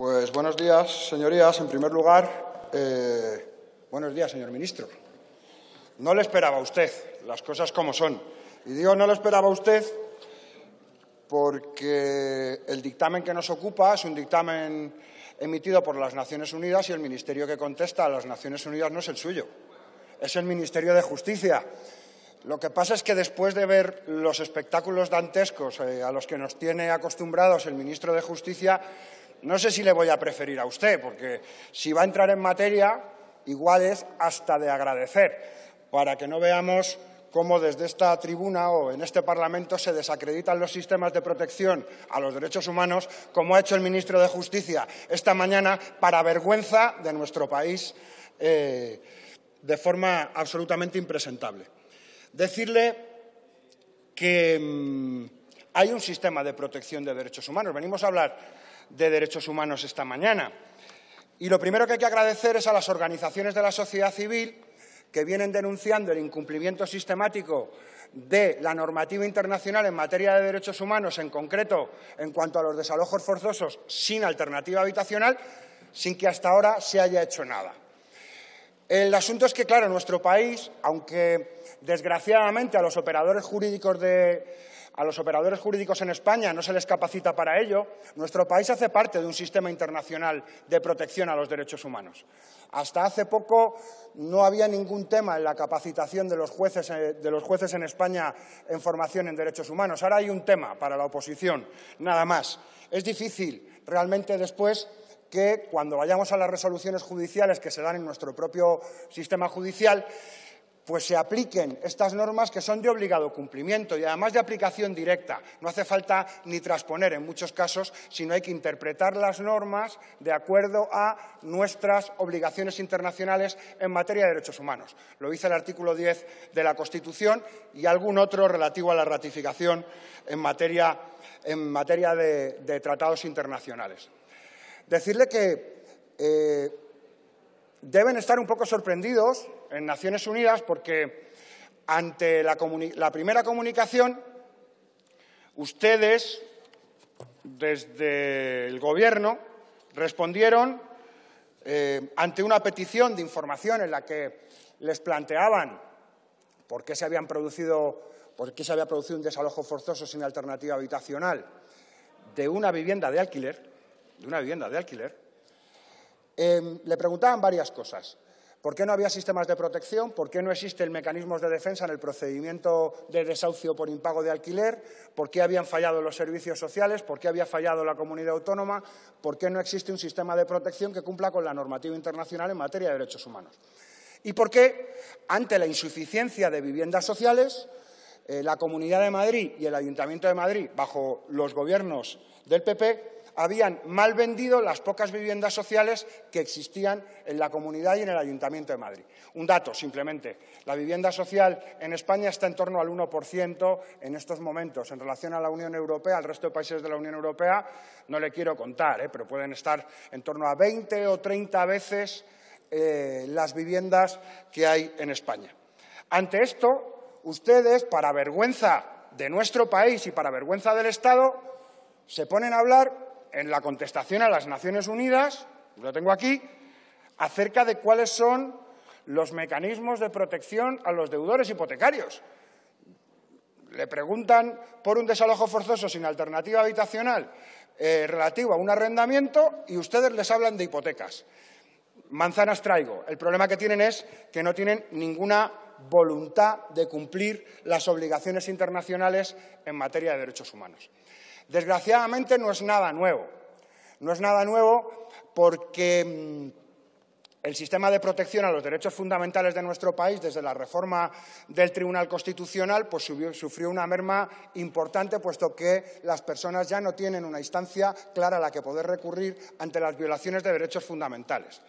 Pues buenos días, señorías. En primer lugar, eh, buenos días, señor ministro. No le esperaba a usted, las cosas como son. Y digo no le esperaba a usted porque el dictamen que nos ocupa es un dictamen emitido por las Naciones Unidas y el ministerio que contesta a las Naciones Unidas no es el suyo, es el Ministerio de Justicia. Lo que pasa es que después de ver los espectáculos dantescos eh, a los que nos tiene acostumbrados el ministro de Justicia, no sé si le voy a preferir a usted, porque si va a entrar en materia, igual es hasta de agradecer, para que no veamos cómo desde esta tribuna o en este Parlamento se desacreditan los sistemas de protección a los derechos humanos, como ha hecho el ministro de Justicia esta mañana, para vergüenza de nuestro país, eh, de forma absolutamente impresentable. Decirle que mm, hay un sistema de protección de derechos humanos. Venimos a hablar de Derechos Humanos esta mañana. Y lo primero que hay que agradecer es a las organizaciones de la sociedad civil que vienen denunciando el incumplimiento sistemático de la normativa internacional en materia de derechos humanos, en concreto en cuanto a los desalojos forzosos sin alternativa habitacional, sin que hasta ahora se haya hecho nada. El asunto es que, claro, nuestro país, aunque desgraciadamente a los operadores jurídicos de, a los operadores jurídicos en España no se les capacita para ello. Nuestro país hace parte de un sistema internacional de protección a los derechos humanos. Hasta hace poco no había ningún tema en la capacitación de los jueces, eh, de los jueces en España en formación en derechos humanos. Ahora hay un tema para la oposición, nada más. Es difícil realmente después que cuando vayamos a las resoluciones judiciales que se dan en nuestro propio sistema judicial pues se apliquen estas normas que son de obligado cumplimiento y además de aplicación directa. No hace falta ni transponer en muchos casos, sino hay que interpretar las normas de acuerdo a nuestras obligaciones internacionales en materia de derechos humanos. Lo dice el artículo 10 de la Constitución y algún otro relativo a la ratificación en materia, de, tratados internacionales. Decirle que eh, deben estar un poco sorprendidos en Naciones Unidas porque ante la, primera comunicación ustedes, desde el Gobierno, respondieron eh, ante una petición de información en la que les planteaban por qué se, habían producido, por qué se había producido un desalojo forzoso sin alternativa habitacional de una vivienda de alquiler, de una vivienda de alquiler, Em, le preguntaban varias cosas. ¿Por qué no había sistemas de protección? ¿Por qué no existen mecanismos de defensa en el procedimiento de desahucio por impago de alquiler? ¿Por qué habían fallado los servicios sociales? ¿Por qué había fallado la comunidad autónoma? ¿Por qué no existe un sistema de protección que cumpla con la normativa internacional en materia de derechos humanos? ¿Y por qué, ante la insuficiencia de viviendas sociales, eh, la Comunidad de Madrid y el Ayuntamiento de Madrid, bajo los gobiernos del PP, habían mal vendido las pocas viviendas sociales que existían en la comunidad y en el Ayuntamiento de Madrid. Un dato, simplemente, la vivienda social en España está en torno al 1% en estos momentos. En relación a la Unión Europea, al resto de países de la Unión Europea, no le quiero contar, ¿eh? pero pueden estar en torno a 20 o 30 veces eh, las viviendas que hay en España. Ante esto, ustedes, para vergüenza de nuestro país y para vergüenza del Estado, se ponen a hablar en la contestación a las Naciones Unidas, pues lo tengo aquí, acerca de cuáles son los mecanismos de protección a los deudores hipotecarios. Le preguntan por un desalojo forzoso sin alternativa habitacional eh, relativo a un arrendamiento y ustedes les hablan de hipotecas. Manzanas traigo. El problema que tienen es que no tienen ninguna voluntad de cumplir las obligaciones internacionales en materia de derechos humanos. Desgraciadamente no es nada nuevo. No es nada nuevo porque mm, el sistema de protección a los derechos fundamentales de nuestro país desde la reforma del Tribunal Constitucional pues sufrió una merma importante puesto que las personas ya no tienen una instancia clara a la que poder recurrir ante las violaciones de derechos fundamentales.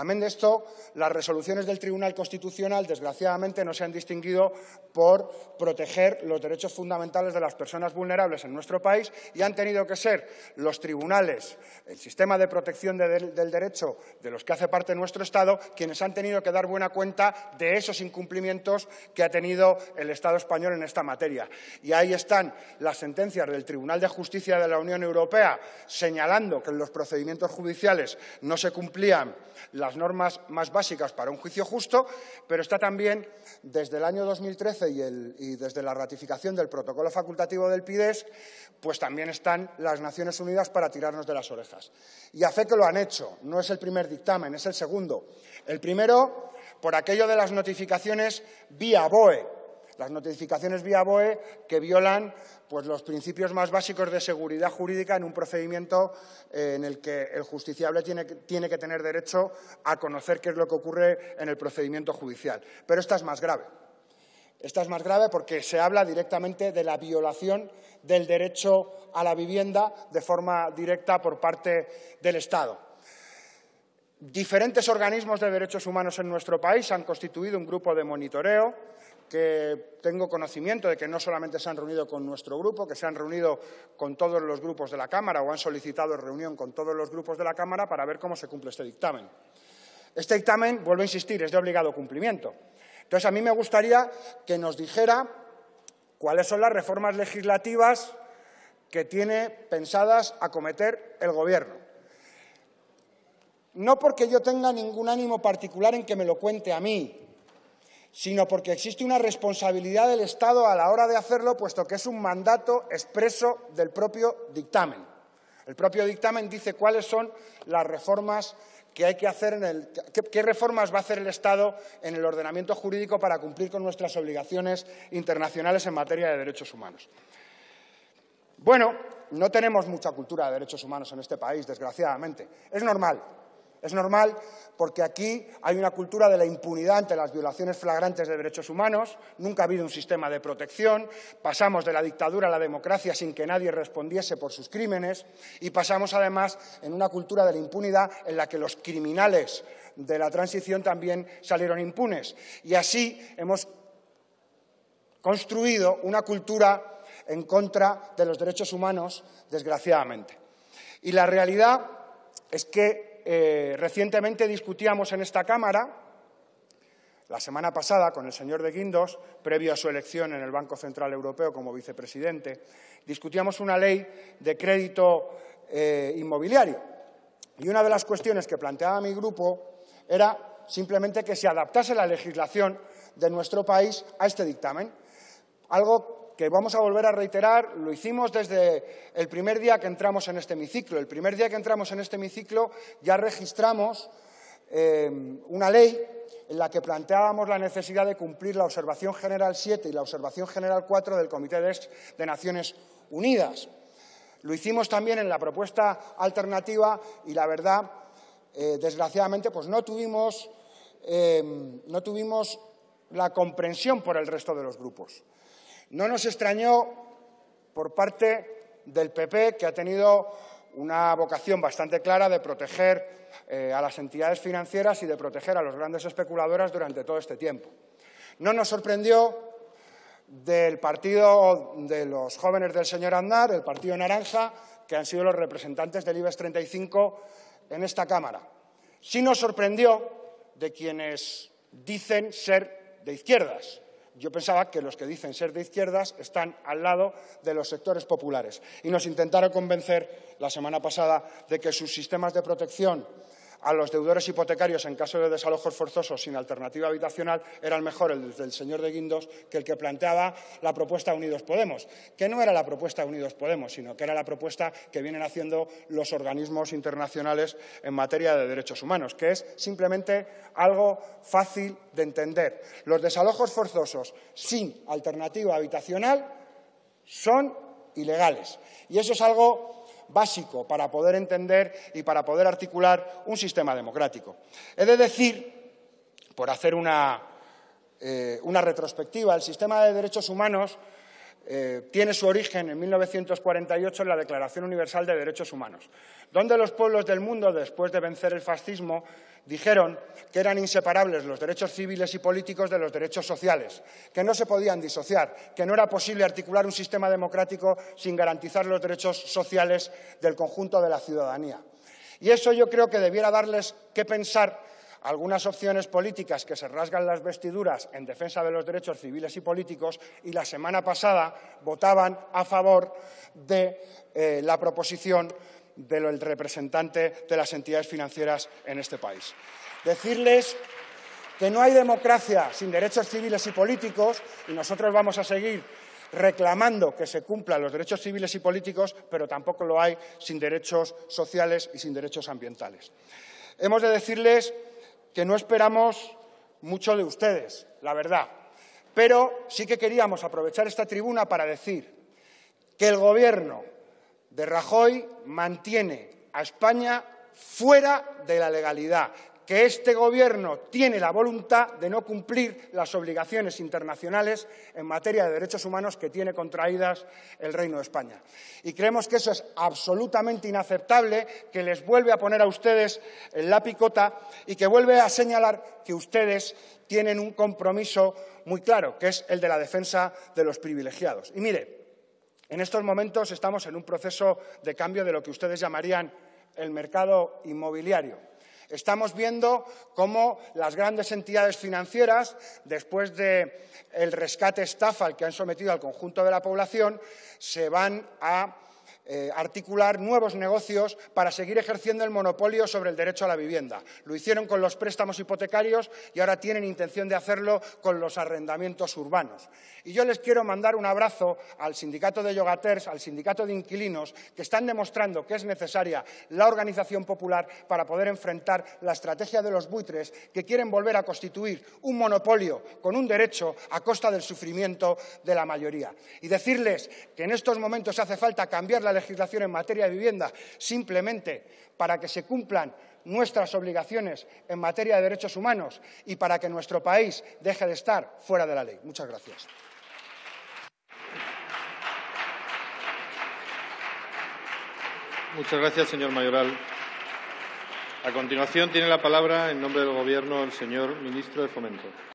Amén de esto, las resoluciones del Tribunal Constitucional, desgraciadamente, no se han distinguido por proteger los derechos fundamentales de las personas vulnerables en nuestro país y han tenido que ser los tribunales, el sistema de protección del derecho de los que hace parte nuestro Estado, quienes han tenido que dar buena cuenta de esos incumplimientos que ha tenido el Estado español en esta materia. Y ahí están las sentencias del Tribunal de Justicia de la Unión Europea señalando que en los procedimientos judiciales no se cumplían la las normas más básicas para un juicio justo, pero está también desde el año 2013 y, desde la ratificación del protocolo facultativo del PIDES, pues también están las Naciones Unidas para tirarnos de las orejas. Y a fe que lo han hecho, no es el primer dictamen, es el segundo. El primero, por aquello de las notificaciones vía BOE, las notificaciones vía BOE que violan pues los principios más básicos de seguridad jurídica en un procedimiento eh, en el que el justiciable tiene tiene que tener derecho a conocer qué es lo que ocurre en el procedimiento judicial. Pero esta es más grave. Esta es más grave porque se habla directamente de la violación del derecho a la vivienda de forma directa por parte del Estado. Diferentes organismos de derechos humanos en nuestro país han constituido un grupo de monitoreo que tengo conocimiento de que no solamente se han reunido con nuestro grupo, que se han reunido con todos los grupos de la Cámara o han solicitado reunión con todos los grupos de la Cámara para ver cómo se cumple este dictamen. Este dictamen, vuelvo a insistir, es de obligado cumplimiento. Entonces, a mí me gustaría que nos dijera cuáles son las reformas legislativas que tiene pensadas acometer el Gobierno. No porque yo tenga ningún ánimo particular en que me lo cuente a mí, sino porque existe una responsabilidad del Estado a la hora de hacerlo, puesto que es un mandato expreso del propio dictamen. El propio dictamen dice cuáles son las reformas que hay que hacer en el, qué reformas va a hacer el Estado en el ordenamiento jurídico para cumplir con nuestras obligaciones internacionales en materia de derechos humanos. Bueno, no tenemos mucha cultura de derechos humanos en este país, desgraciadamente. Es normal, es normal porque aquí hay una cultura de la impunidad ante las violaciones flagrantes de derechos humanos, nunca ha habido un sistema de protección, pasamos de la dictadura a la democracia sin que nadie respondiese por sus crímenes y pasamos además en una cultura de la impunidad en la que los criminales de la transición también salieron impunes. Y así hemos construido una cultura en contra de los derechos humanos, desgraciadamente. Y la realidad es que eh, recientemente discutíamos en esta Cámara, la semana pasada, con el señor de Guindos, previo a su elección en el Banco Central Europeo como vicepresidente, discutíamos una ley de crédito eh, inmobiliario. Y una de las cuestiones que planteaba mi grupo era simplemente que se adaptase la legislación de nuestro país a este dictamen. Algo que vamos a volver a reiterar, lo hicimos desde el primer día que entramos en este hemiciclo. El primer día que entramos en este hemiciclo ya registramos eh, una ley en la que planteábamos la necesidad de cumplir la Observación General 7 y la Observación General 4 del Comité de Naciones Unidas. Lo hicimos también en la propuesta alternativa y la verdad, eh, desgraciadamente, pues eh, no tuvimos la comprensión por el resto de los grupos. No nos extrañó por parte del PP, que ha tenido una vocación bastante clara de proteger eh, a las entidades financieras y de proteger a los grandes especuladores durante todo este tiempo. No nos sorprendió del partido de los jóvenes del señor Andar, el partido Naranja, que han sido los representantes del IBEX 35 en esta Cámara. Sí nos sorprendió de quienes dicen ser de izquierdas, yo pensaba que los que dicen ser de izquierdas están al lado de los sectores populares. Y nos intentaron convencer la semana pasada de que sus sistemas de protección a los deudores hipotecarios en caso de desalojos forzosos sin alternativa habitacional era el mejor el del señor de Guindos que el que planteaba la propuesta Unidos Podemos, que no era la propuesta Unidos Podemos, sino que era la propuesta que vienen haciendo los organismos internacionales en materia de derechos humanos, que es simplemente algo fácil de entender. Los desalojos forzosos sin alternativa habitacional son ilegales. Y eso es algo básico para poder entender y para poder articular un sistema democrático. He de decir, por hacer una, eh, retrospectiva, el sistema de derechos humanos eh, tiene su origen en 1948 en la Declaración Universal de Derechos Humanos, donde los pueblos del mundo, después de vencer el fascismo, dijeron que eran inseparables los derechos civiles y políticos de los derechos sociales, que no se podían disociar, que no era posible articular un sistema democrático sin garantizar los derechos sociales del conjunto de la ciudadanía. Y eso yo creo que debiera darles que pensar algunas opciones políticas que se rasgan las vestiduras en defensa de los derechos civiles y políticos y la semana pasada votaban a favor de eh, la proposición del representante de las entidades financieras en este país. Decirles que no hay democracia sin derechos civiles y políticos y nosotros vamos a seguir reclamando que se cumplan los derechos civiles y políticos, pero tampoco lo hay sin derechos sociales y sin derechos ambientales. Hemos de decirles que no esperamos mucho de ustedes, la verdad. Pero sí que queríamos aprovechar esta tribuna para decir que el Gobierno de Rajoy mantiene a España fuera de la legalidad, que este Gobierno tiene la voluntad de no cumplir las obligaciones internacionales en materia de derechos humanos que tiene contraídas el Reino de España. Y creemos que eso es absolutamente inaceptable, que les vuelve a poner a ustedes en la picota y que vuelve a señalar que ustedes tienen un compromiso muy claro, que es el de la defensa de los privilegiados. Y mire, en estos momentos estamos en un proceso de cambio de lo que ustedes llamarían el mercado inmobiliario. Estamos viendo cómo las grandes entidades financieras, después del rescate estafa al que han sometido al conjunto de la población, se van a eh, articular nuevos negocios para seguir ejerciendo el monopolio sobre el derecho a la vivienda. Lo hicieron con los préstamos hipotecarios y ahora tienen intención de hacerlo con los arrendamientos urbanos. Y yo les quiero mandar un abrazo al sindicato de yogaters, al sindicato de inquilinos, que están demostrando que es necesaria la organización popular para poder enfrentar la estrategia de los buitres que quieren volver a constituir un monopolio con un derecho a costa del sufrimiento de la mayoría. Y decirles que en estos momentos hace falta cambiar la legislación en materia de vivienda simplemente para que se cumplan nuestras obligaciones en materia de derechos humanos y para que nuestro país deje de estar fuera de la ley. Muchas gracias. Muchas gracias, señor Mayoral. A continuación tiene la palabra, en nombre del Gobierno, el señor ministro de Fomento.